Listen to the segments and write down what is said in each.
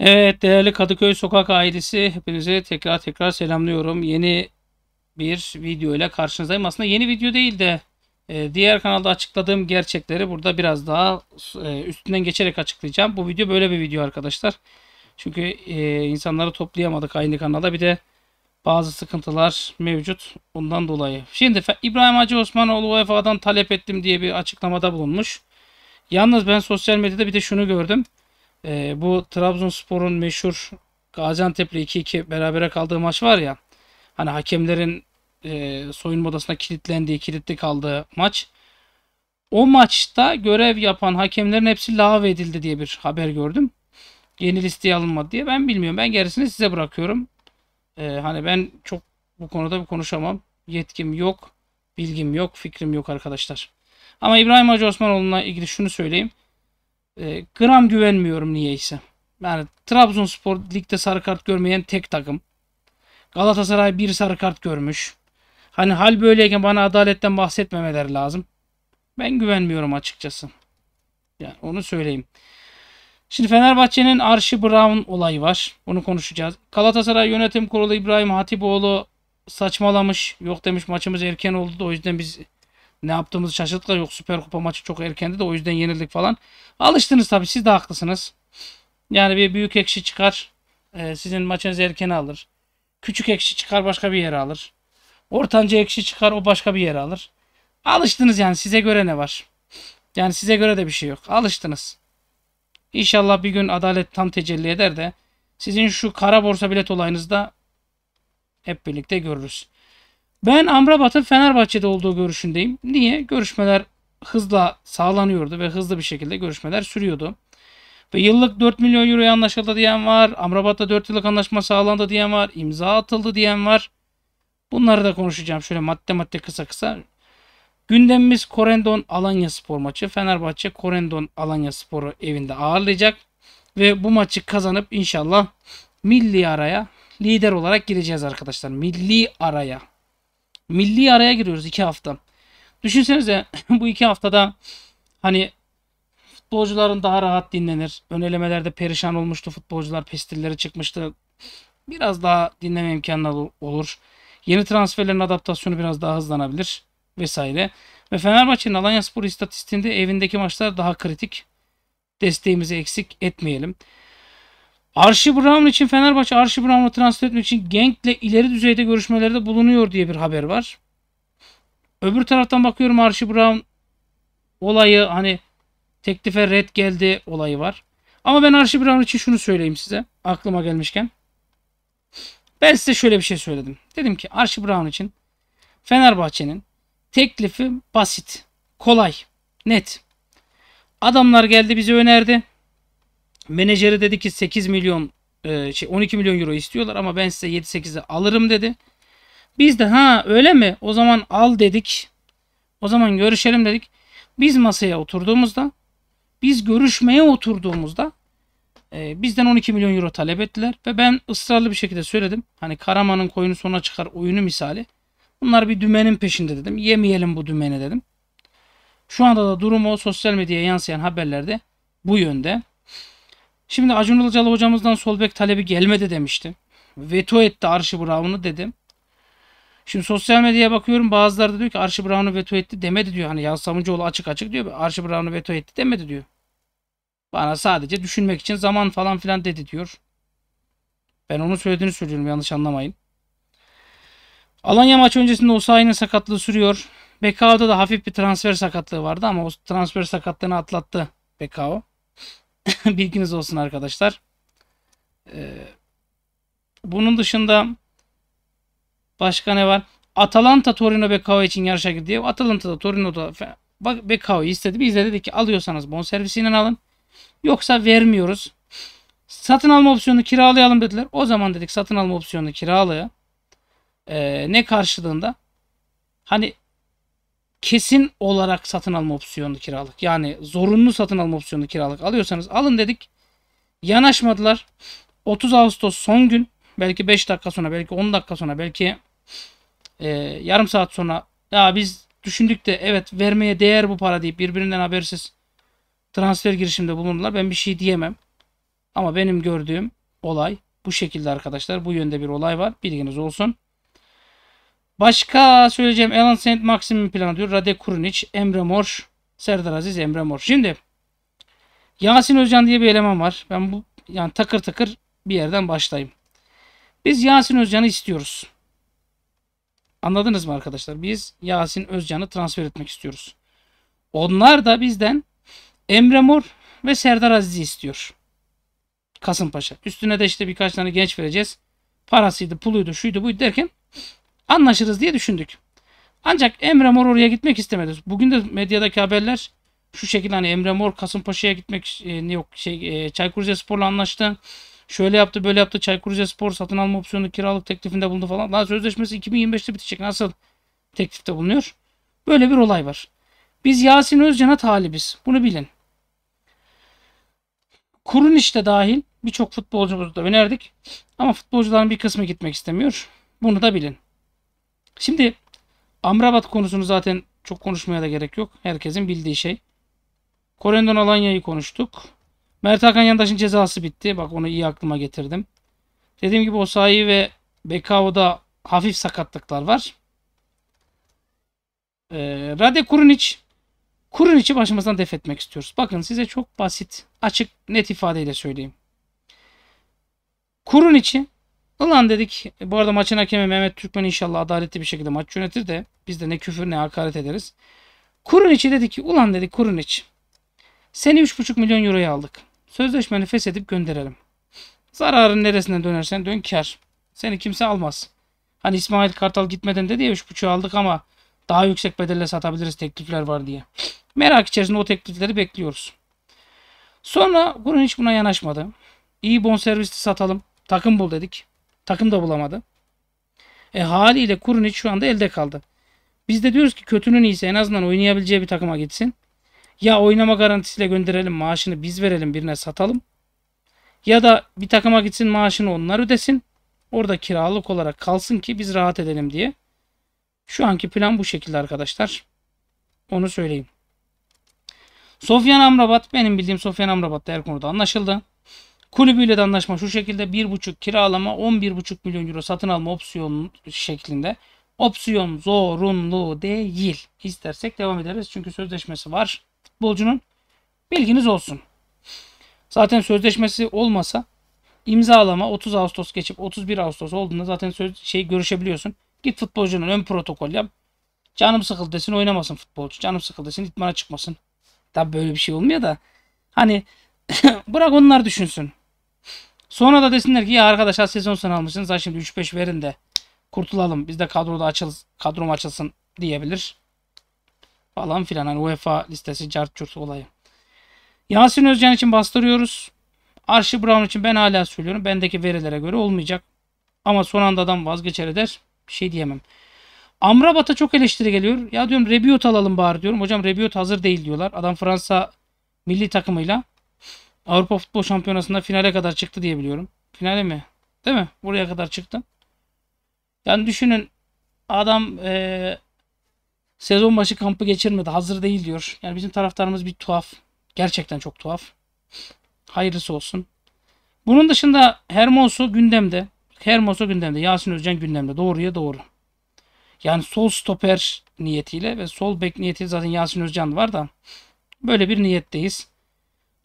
Evet değerli Kadıköy Sokak ailesi hepinize tekrar tekrar selamlıyorum. Yeni bir video ile karşınızdayım. Aslında yeni video değil de e, diğer kanalda açıkladığım gerçekleri burada biraz daha e, üstünden geçerek açıklayacağım. Bu video böyle bir video arkadaşlar. Çünkü e, insanları toplayamadık aynı kanalda. Bir de bazı sıkıntılar mevcut bundan dolayı. Şimdi İbrahim Hacı Osmanoğlu UEFA'dan talep ettim diye bir açıklamada bulunmuş. Yalnız ben sosyal medyada bir de şunu gördüm e, bu Trabzonspor'un meşhur Gaziantep'le 2-2 berabere kaldığı maç var ya. Hani hakemlerin e, soyunma odasına kilitlendiği, kilitli kaldığı maç. O maçta görev yapan hakemlerin hepsi lav edildi diye bir haber gördüm. Yeni listeye alınmadı diye. Ben bilmiyorum. Ben gerisini size bırakıyorum. E, hani ben çok bu konuda bir konuşamam. Yetkim yok. Bilgim yok. Fikrim yok arkadaşlar. Ama İbrahim Hacı Osmanoğlu'na ilgili şunu söyleyeyim. E, gram güvenmiyorum niyeyse. Yani Trabzonspor ligde sarı kart görmeyen tek takım. Galatasaray bir sarı kart görmüş. Hani hal böyleyken bana adaletten bahsetmemeleri lazım. Ben güvenmiyorum açıkçası. Yani onu söyleyeyim. Şimdi Fenerbahçe'nin Arşi Brown olayı var. Onu konuşacağız. Galatasaray Yönetim Kurulu İbrahim Hatipoğlu saçmalamış. Yok demiş maçımız erken oldu da o yüzden biz ne yaptığımızı şaşırdık da yok Süper Kupa maçı çok erkendi de o yüzden yenildik falan. Alıştınız tabii siz de haklısınız. Yani bir büyük ekşi çıkar e, sizin maçınızı erken alır. Küçük ekşi çıkar başka bir yere alır. Ortanca ekşi çıkar o başka bir yere alır. Alıştınız yani size göre ne var? Yani size göre de bir şey yok. Alıştınız. İnşallah bir gün adalet tam tecelli eder de sizin şu kara borsa bilet olayınızda hep birlikte görürüz. Ben Amrabat'ın Fenerbahçe'de olduğu görüşündeyim. Niye? Görüşmeler hızla sağlanıyordu ve hızlı bir şekilde görüşmeler sürüyordu. Ve yıllık 4 milyon euroya anlaşıldı diyen var. Amrabat'ta 4 yıllık anlaşma sağlandı diyen var. İmza atıldı diyen var. Bunları da konuşacağım şöyle madde madde kısa kısa. Gündemimiz Korendon Alanya Spor maçı. Fenerbahçe Korendon Alanya Spor'u evinde ağırlayacak. Ve bu maçı kazanıp inşallah milli araya lider olarak gireceğiz arkadaşlar. Milli araya milli araya giriyoruz iki hafta. Düşünsenize bu iki haftada hani futbolcuların daha rahat dinlenir. Ön elemelerde perişan olmuştu futbolcular pestilleri çıkmıştı. Biraz daha dinleme imkanı olur. Yeni transferlerin adaptasyonu biraz daha hızlanabilir vesaire. Ve Fenerbahçe'nin Alanya Spor istatistiğinde evindeki maçlar daha kritik. Desteğimizi eksik etmeyelim. Arşi Brown için Fenerbahçe Arşi Brown'u transfer etmek için Genk'le ileri düzeyde görüşmelerde bulunuyor diye bir haber var. Öbür taraftan bakıyorum Arşi Brown olayı hani teklife red geldi olayı var. Ama ben Arşi Brown için şunu söyleyeyim size aklıma gelmişken. Ben size şöyle bir şey söyledim. Dedim ki Arşi Brown için Fenerbahçe'nin teklifi basit, kolay, net. Adamlar geldi bize önerdi. Menajeri dedi ki 8 milyon e, şey 12 milyon euro istiyorlar ama ben size 7-8'e alırım dedi. Biz de ha öyle mi o zaman al dedik. O zaman görüşelim dedik. Biz masaya oturduğumuzda biz görüşmeye oturduğumuzda e, bizden 12 milyon euro talep ettiler ve ben ısrarlı bir şekilde söyledim. Hani Karaman'ın koyunu sona çıkar oyunu misali. Bunlar bir dümenin peşinde dedim. Yemeyelim bu dümeni dedim. Şu anda da durumu sosyal medyaya yansıyan haberlerde bu yönde. Şimdi Acun Ilıcalı hocamızdan sol bek talebi gelmedi demiştim. Veto etti Arşi Brown'u dedim. Şimdi sosyal medyaya bakıyorum bazıları da diyor ki Arşi Brown'u veto etti demedi diyor. Hani Yağız Samucuoğlu açık açık diyor. Arşi Brown'u veto etti demedi diyor. Bana sadece düşünmek için zaman falan filan dedi diyor. Ben onun söylediğini söylüyorum yanlış anlamayın. Alanya maçı öncesinde Osayi'nin sakatlığı sürüyor. Bekao'da da hafif bir transfer sakatlığı vardı ama o transfer sakatlığını atlattı Bekao. Bilginiz olsun arkadaşlar. Ee, bunun dışında başka ne var? Atalanta Torino Bekao için yarışa girdi. diye. Atalanta'da Torino'da bak Bekao'yu istedi. Biz de dedik ki alıyorsanız bonservisinden alın. Yoksa vermiyoruz. Satın alma opsiyonu kiralayalım dediler. O zaman dedik satın alma opsiyonu kiralaya. Ee, ne karşılığında? Hani kesin olarak satın alma opsiyonu kiralık. Yani zorunlu satın alma opsiyonu kiralık alıyorsanız alın dedik. Yanaşmadılar. 30 Ağustos son gün. Belki 5 dakika sonra, belki 10 dakika sonra, belki e, yarım saat sonra ya biz düşündük de evet vermeye değer bu para deyip birbirinden habersiz transfer girişimde bulundular. Ben bir şey diyemem. Ama benim gördüğüm olay bu şekilde arkadaşlar. Bu yönde bir olay var. Bilginiz olsun. Başka söyleyeceğim Alan Saint Maximin planı diyor. Rade Kurunic, Emre Mor, Serdar Aziz, Emre Mor. Şimdi Yasin Özcan diye bir eleman var. Ben bu yani takır takır bir yerden başlayayım. Biz Yasin Özcan'ı istiyoruz. Anladınız mı arkadaşlar? Biz Yasin Özcan'ı transfer etmek istiyoruz. Onlar da bizden Emre Mor ve Serdar Aziz'i istiyor. Kasımpaşa. Üstüne de işte birkaç tane genç vereceğiz. Parasıydı, puluydu, şuydu, buydu derken Anlaşırız diye düşündük. Ancak Emre Mor oraya gitmek istemedi. Bugün de medyadaki haberler şu şekilde hani Emre Mor Kasımpaşa'ya gitmek e, yok şey e, Çaykur Rizespor'la anlaştı. Şöyle yaptı, böyle yaptı. Çaykur Rizespor satın alma opsiyonu kiralık teklifinde bulundu falan. Daha sözleşmesi 2025'te bitecek. Nasıl teklifte bulunuyor? Böyle bir olay var. Biz Yasin Özcan'a talibiz. Bunu bilin. Kurun işte dahil birçok futbolcumuzu da önerdik. Ama futbolcuların bir kısmı gitmek istemiyor. Bunu da bilin. Şimdi Amrabat konusunu zaten çok konuşmaya da gerek yok. Herkesin bildiği şey. Korendon Alanya'yı konuştuk. Mert Hakan Yandaş'ın cezası bitti. Bak onu iyi aklıma getirdim. Dediğim gibi Osayi ve Bekao'da hafif sakatlıklar var. Ee, Rade Kurunic Kurunic'i başımızdan def etmek istiyoruz. Bakın size çok basit, açık, net ifadeyle söyleyeyim. Kurunic'i Ulan dedik bu arada maçın hakemi Mehmet Türkmen inşallah adaletli bir şekilde maç yönetir de biz de ne küfür ne hakaret ederiz. Kuruniç'i dedi ki ulan dedi Kuruniç seni 3,5 milyon euroya aldık. Sözleşmeni feshedip gönderelim. Zararın neresine dönersen dön kar. Seni kimse almaz. Hani İsmail Kartal gitmeden dedi ya 3,5'ü aldık ama daha yüksek bedelle satabiliriz teklifler var diye. Merak içerisinde o teklifleri bekliyoruz. Sonra kurun hiç buna yanaşmadı. İyi bonservisli satalım. Takım bul dedik. Takım da bulamadı. E haliyle Kurunic şu anda elde kaldı. Biz de diyoruz ki kötünün iyisi en azından oynayabileceği bir takıma gitsin. Ya oynama garantisiyle gönderelim maaşını biz verelim birine satalım. Ya da bir takıma gitsin maaşını onlar ödesin. Orada kiralık olarak kalsın ki biz rahat edelim diye. Şu anki plan bu şekilde arkadaşlar. Onu söyleyeyim. Sofyan Amrabat benim bildiğim Sofyan Amrabat da her konuda anlaşıldı. Kulübüyle de anlaşma şu şekilde 1,5 kiralama 11,5 milyon euro satın alma opsiyonu şeklinde. Opsiyon zorunlu değil. İstersek devam ederiz çünkü sözleşmesi var futbolcunun. Bilginiz olsun. Zaten sözleşmesi olmasa imzalama 30 Ağustos geçip 31 Ağustos olduğunda zaten söz, şey görüşebiliyorsun. Git futbolcunun ön protokol yap. Canım sıkıldı desin oynamasın futbolcu. Canım sıkıldı desin itmana çıkmasın. Tabi böyle bir şey olmuyor da. Hani bırak onlar düşünsün. Sonra da desinler ki ya arkadaşlar sezon sonu almışsınız. Ha şimdi 3-5 verin de kurtulalım. Biz de kadroda açılsın, kadrom açılsın diyebilir. Falan filan. Hani UEFA listesi cart curt olayı. Yasin Özcan için bastırıyoruz. Arşi Brown için ben hala söylüyorum. Bendeki verilere göre olmayacak. Ama son anda adam vazgeçer eder. Bir şey diyemem. Amrabat'a çok eleştiri geliyor. Ya diyorum Rebiot alalım bari diyorum. Hocam Rebiot hazır değil diyorlar. Adam Fransa milli takımıyla Avrupa Futbol Şampiyonası'nda finale kadar çıktı diye biliyorum. Finale mi? Değil mi? Buraya kadar çıktı. Yani düşünün adam e, sezon başı kampı geçirmedi. Hazır değil diyor. Yani bizim taraftarımız bir tuhaf. Gerçekten çok tuhaf. Hayırlısı olsun. Bunun dışında Hermoso gündemde. Hermoso gündemde. Yasin Özcan gündemde. Doğruya doğru. Yani sol stoper niyetiyle ve sol bek niyeti zaten Yasin Özcan var da böyle bir niyetteyiz.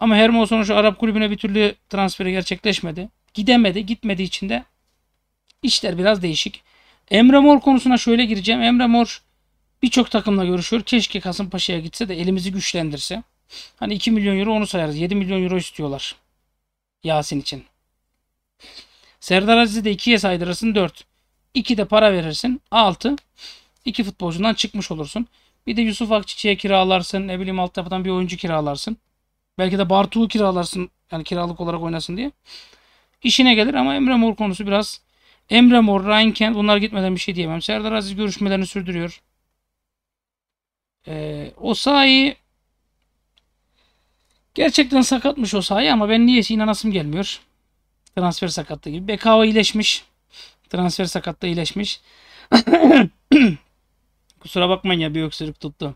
Ama Hermoso'nun şu Arap kulübüne bir türlü transferi gerçekleşmedi. Gidemedi. Gitmediği için de işler biraz değişik. Emre Mor konusuna şöyle gireceğim. Emre Mor birçok takımla görüşüyor. Keşke Kasımpaşa'ya gitse de elimizi güçlendirse. Hani 2 milyon euro onu sayarız. 7 milyon euro istiyorlar. Yasin için. Serdar Aziz'i de 2'ye saydırırsın 4. 2 de para verirsin 6. 2 futbolcundan çıkmış olursun. Bir de Yusuf Akçiçi'ye kiralarsın. Ne bileyim altyapıdan bir oyuncu kiralarsın. Belki de Bartu'yu kiralarsın. Yani kiralık olarak oynasın diye. İşine gelir ama Emre Mor konusu biraz Emre Mor, Reinken bunlar gitmeden bir şey diyemem. Serdar Aziz görüşmelerini sürdürüyor. Ee, Osayi gerçekten sakatmış Osayi ama ben niyeyse inanasım gelmiyor. Transfer sakatlığı gibi. Bekava iyileşmiş. Transfer sakatlığı iyileşmiş. Kusura bakmayın ya bir öksürük tuttu.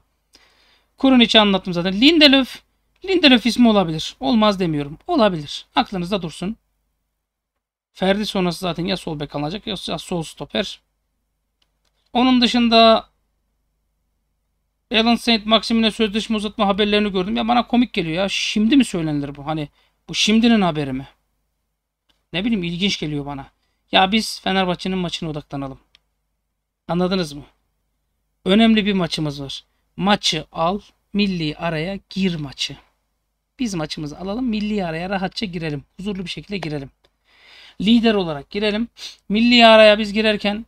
Kurun içi anlattım zaten. Lindelöf Lindelof ismi olabilir. Olmaz demiyorum. Olabilir. Aklınızda dursun. Ferdi sonrası zaten ya sol bek alınacak ya sol stoper. Onun dışında Alan Saint Maxim'le sözleşme uzatma haberlerini gördüm. Ya bana komik geliyor ya. Şimdi mi söylenir bu? Hani bu şimdinin haberi mi? Ne bileyim ilginç geliyor bana. Ya biz Fenerbahçe'nin maçına odaklanalım. Anladınız mı? Önemli bir maçımız var. Maçı al, milli araya gir maçı. Biz maçımızı alalım. Milli araya rahatça girelim. Huzurlu bir şekilde girelim. Lider olarak girelim. Milli araya biz girerken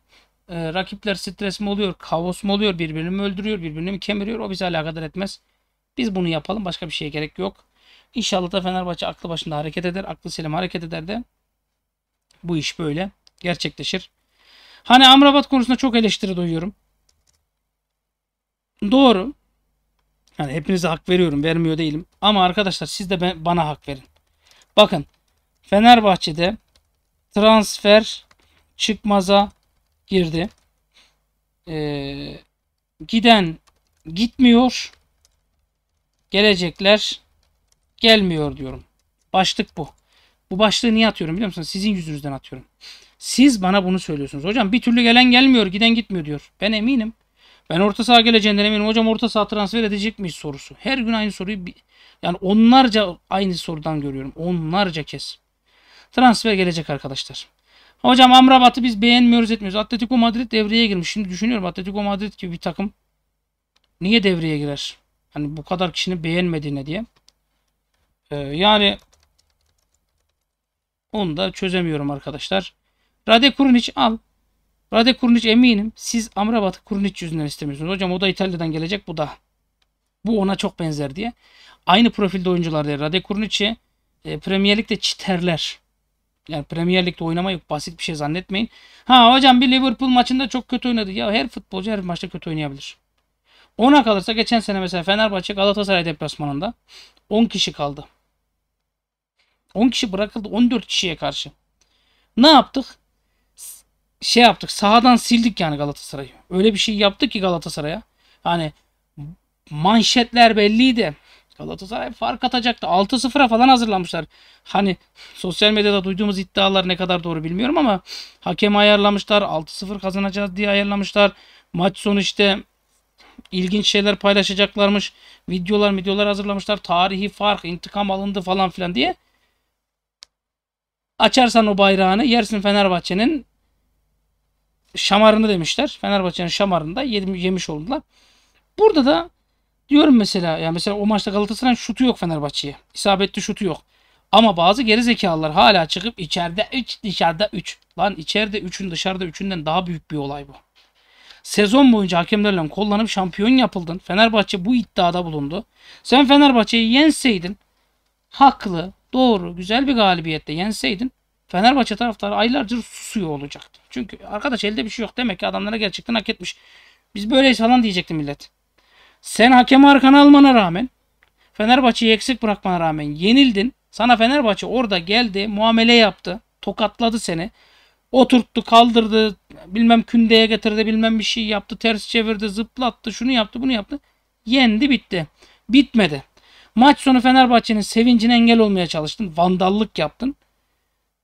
e, rakipler stres mi oluyor, kaos mu oluyor, birbirini mi öldürüyor, birbirini mi kemiriyor o bize alakadar etmez. Biz bunu yapalım. Başka bir şeye gerek yok. İnşallah da Fenerbahçe aklı başında hareket eder. Aklı selim hareket eder de bu iş böyle gerçekleşir. Hani Amrabat konusunda çok eleştiri duyuyorum. Doğru. Yani hepinize hak veriyorum. Vermiyor değilim. Ama arkadaşlar siz de ben, bana hak verin. Bakın Fenerbahçe'de transfer çıkmaza girdi. Ee, giden gitmiyor. Gelecekler gelmiyor diyorum. Başlık bu. Bu başlığı niye atıyorum biliyor musunuz? Sizin yüzünüzden atıyorum. Siz bana bunu söylüyorsunuz. Hocam bir türlü gelen gelmiyor, giden gitmiyor diyor. Ben eminim. Ben orta saha geleceğinden eminim. Hocam orta saha transfer edecek miyiz sorusu. Her gün aynı soruyu bir, yani onlarca aynı sorudan görüyorum. Onlarca kez. Transfer gelecek arkadaşlar. Hocam Amrabat'ı biz beğenmiyoruz etmiyoruz. Atletico Madrid devreye girmiş. Şimdi düşünüyorum Atletico Madrid gibi bir takım niye devreye girer? Hani bu kadar kişinin beğenmediğine diye. Ee, yani onu da çözemiyorum arkadaşlar. Rade Kurunic al. Rade Kurnic eminim. Siz Amrabat'ı Kurnic yüzünden istemiyorsunuz. Hocam o da İtalya'dan gelecek bu da. Bu ona çok benzer diye. Aynı profilde oyuncular diye. Rade Kurnic'i e, Premier Lig'de çiterler. Yani Premier Lig'de oynamayı basit bir şey zannetmeyin. Ha hocam bir Liverpool maçında çok kötü oynadı. Ya her futbolcu her maçta kötü oynayabilir. Ona kalırsa geçen sene mesela Fenerbahçe Galatasaray deplasmanında 10 kişi kaldı. 10 kişi bırakıldı 14 kişiye karşı. Ne yaptık? şey yaptık. Sahadan sildik yani Galatasaray'ı. Öyle bir şey yaptık ki Galatasaray'a. Hani manşetler belliydi. Galatasaray fark atacaktı. 6-0'a falan hazırlanmışlar. Hani sosyal medyada duyduğumuz iddialar ne kadar doğru bilmiyorum ama hakem ayarlamışlar. 6-0 kazanacağız diye ayarlamışlar. Maç sonu işte ilginç şeyler paylaşacaklarmış. Videolar videolar hazırlamışlar. Tarihi fark, intikam alındı falan filan diye. Açarsan o bayrağını yersin Fenerbahçe'nin şamarını demişler. Fenerbahçe'nin şamarını da yemiş oldular. Burada da diyorum mesela yani mesela o maçta Galatasaray şutu yok Fenerbahçe'ye. İsabetli şutu yok. Ama bazı geri zekalılar hala çıkıp içeride 3 dışarıda 3. Lan içeride 3'ün dışarıda 3'ünden daha büyük bir olay bu. Sezon boyunca hakemlerle kollanıp şampiyon yapıldın. Fenerbahçe bu iddiada bulundu. Sen Fenerbahçe'yi yenseydin haklı, doğru, güzel bir galibiyette yenseydin Fenerbahçe taraftarı aylarca susuyor olacaktı. Çünkü arkadaş elde bir şey yok. Demek ki adamlara gerçekten hak etmiş. Biz böyleyiz falan diyecekti millet. Sen hakemi arkana almana rağmen Fenerbahçe'yi eksik bırakmana rağmen yenildin. Sana Fenerbahçe orada geldi, muamele yaptı, tokatladı seni. Oturttu, kaldırdı, bilmem kündeye getirdi, bilmem bir şey yaptı, ters çevirdi, zıplattı, şunu yaptı, bunu yaptı. Yendi, bitti. Bitmedi. Maç sonu Fenerbahçe'nin sevincine engel olmaya çalıştın. Vandallık yaptın.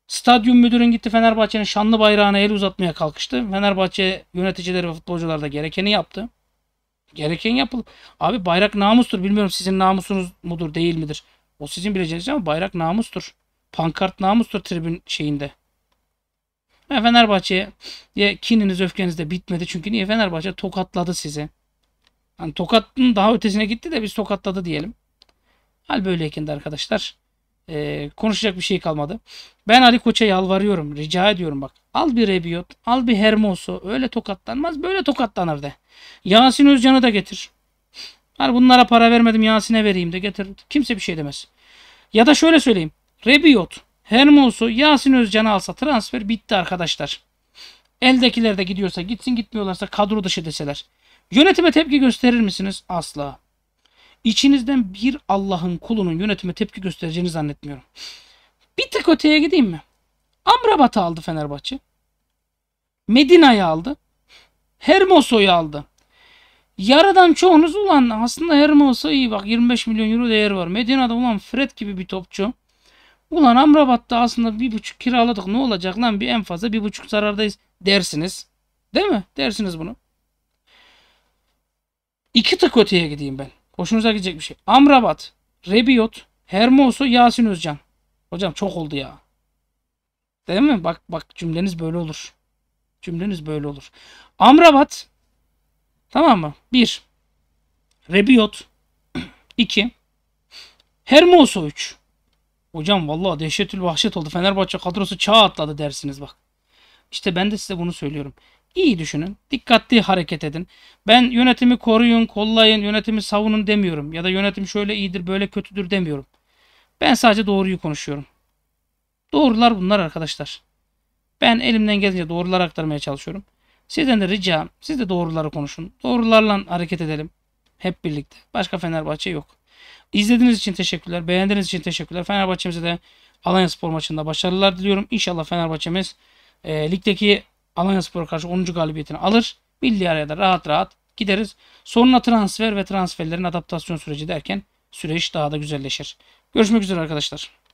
Stadyum müdürün gitti Fenerbahçe'nin şanlı bayrağını el uzatmaya kalkıştı. Fenerbahçe yöneticileri ve futbolcular da gerekeni yaptı. Gereken yapıl. Abi bayrak namustur. Bilmiyorum sizin namusunuz mudur değil midir? O sizin bileceğiniz ama bayrak namustur. Pankart namustur tribün şeyinde. Ve Fenerbahçe'ye kininiz öfkeniz de bitmedi. Çünkü niye Fenerbahçe tokatladı sizi. Hani tokatın daha ötesine gitti de biz tokatladı diyelim. Hal böyleyken de arkadaşlar e, konuşacak bir şey kalmadı. Ben Ali Koç'a yalvarıyorum. Rica ediyorum bak. Al bir Rebiot. Al bir Hermoso. Öyle tokatlanmaz. Böyle tokatlanır de. Yasin Özcan'ı da getir. Hani bunlara para vermedim Yasin'e vereyim de getir. Kimse bir şey demez. Ya da şöyle söyleyeyim. Rebiot, Hermoso, Yasin Özcan'ı alsa transfer bitti arkadaşlar. Eldekiler de gidiyorsa gitsin gitmiyorlarsa kadro dışı deseler. Yönetime tepki gösterir misiniz? Asla. İçinizden bir Allah'ın kulunun yönetime tepki göstereceğini zannetmiyorum. Bir tık öteye gideyim mi? Amrabat'ı aldı Fenerbahçe. Medina'yı aldı. Hermoso'yu aldı. Yaradan çoğunuz ulan aslında Hermoso iyi bak 25 milyon euro değer var. Medina'da ulan Fred gibi bir topçu. Ulan Amrabat'ta aslında bir buçuk kiraladık ne olacak lan bir en fazla bir buçuk zarardayız dersiniz. Değil mi? Dersiniz bunu. İki tık öteye gideyim ben. Hoşunuza gidecek bir şey. Amrabat, Rebiot, Hermoso, Yasin Özcan. Hocam çok oldu ya. Değil mi? Bak bak cümleniz böyle olur. Cümleniz böyle olur. Amrabat tamam mı? 1. Rebiot 2. Hermoso 3. Hocam vallahi dehşetül vahşet oldu. Fenerbahçe kadrosu çağ atladı dersiniz bak. İşte ben de size bunu söylüyorum. İyi düşünün. Dikkatli hareket edin. Ben yönetimi koruyun, kollayın, yönetimi savunun demiyorum. Ya da yönetim şöyle iyidir, böyle kötüdür demiyorum. Ben sadece doğruyu konuşuyorum. Doğrular bunlar arkadaşlar. Ben elimden gelince doğruları aktarmaya çalışıyorum. Sizden de ricam siz de doğruları konuşun. Doğrularla hareket edelim. Hep birlikte. Başka Fenerbahçe yok. İzlediğiniz için teşekkürler. Beğendiğiniz için teşekkürler. Fenerbahçemize de Alanya Spor maçında başarılar diliyorum. İnşallah Fenerbahçemiz e, ligdeki Alanya Spor karşı 10. galibiyetini alır. Villarreal'e de rahat rahat gideriz. Sonuna transfer ve transferlerin adaptasyon süreci derken süreç daha da güzelleşir. Görüşmek üzere arkadaşlar.